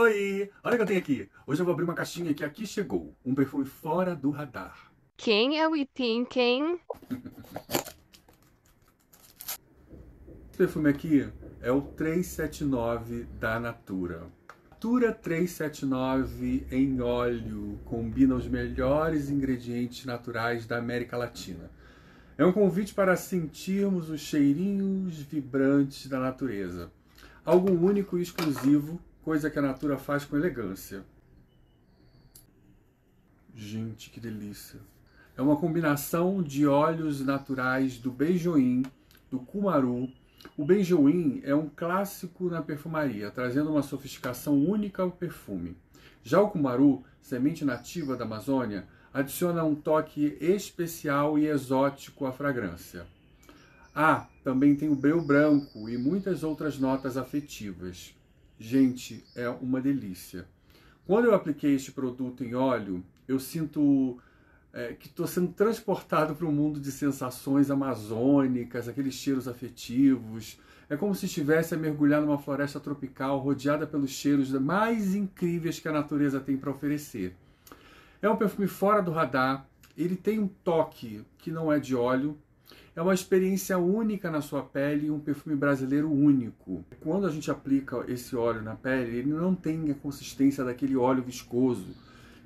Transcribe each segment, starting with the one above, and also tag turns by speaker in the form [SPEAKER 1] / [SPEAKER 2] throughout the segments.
[SPEAKER 1] Oi! Olha o que eu tenho aqui. Hoje eu vou abrir uma caixinha que aqui chegou. Um perfume fora do radar. Quem é o thinking? Esse perfume aqui é o 379 da Natura. Natura 379 em óleo combina os melhores ingredientes naturais da América Latina. É um convite para sentirmos os cheirinhos vibrantes da natureza. Algo único e exclusivo coisa que a natura faz com elegância. Gente, que delícia! É uma combinação de óleos naturais do beijoim, do cumaru. O beijoim é um clássico na perfumaria, trazendo uma sofisticação única ao perfume. Já o cumaru, semente nativa da Amazônia, adiciona um toque especial e exótico à fragrância. Ah, também tem o breu branco e muitas outras notas afetivas. Gente, é uma delícia. Quando eu apliquei este produto em óleo, eu sinto é, que estou sendo transportado para um mundo de sensações amazônicas, aqueles cheiros afetivos. É como se estivesse a mergulhar numa floresta tropical rodeada pelos cheiros mais incríveis que a natureza tem para oferecer. É um perfume fora do radar, ele tem um toque que não é de óleo, é uma experiência única na sua pele e um perfume brasileiro único. Quando a gente aplica esse óleo na pele, ele não tem a consistência daquele óleo viscoso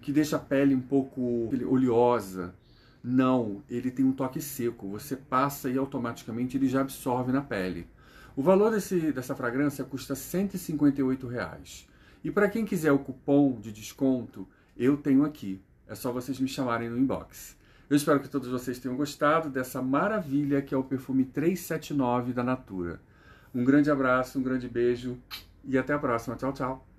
[SPEAKER 1] que deixa a pele um pouco oleosa. Não, ele tem um toque seco. Você passa e automaticamente ele já absorve na pele. O valor desse, dessa fragrância custa R$ 158. Reais. E para quem quiser o cupom de desconto, eu tenho aqui. É só vocês me chamarem no inbox. Eu espero que todos vocês tenham gostado dessa maravilha que é o perfume 379 da Natura. Um grande abraço, um grande beijo e até a próxima. Tchau, tchau.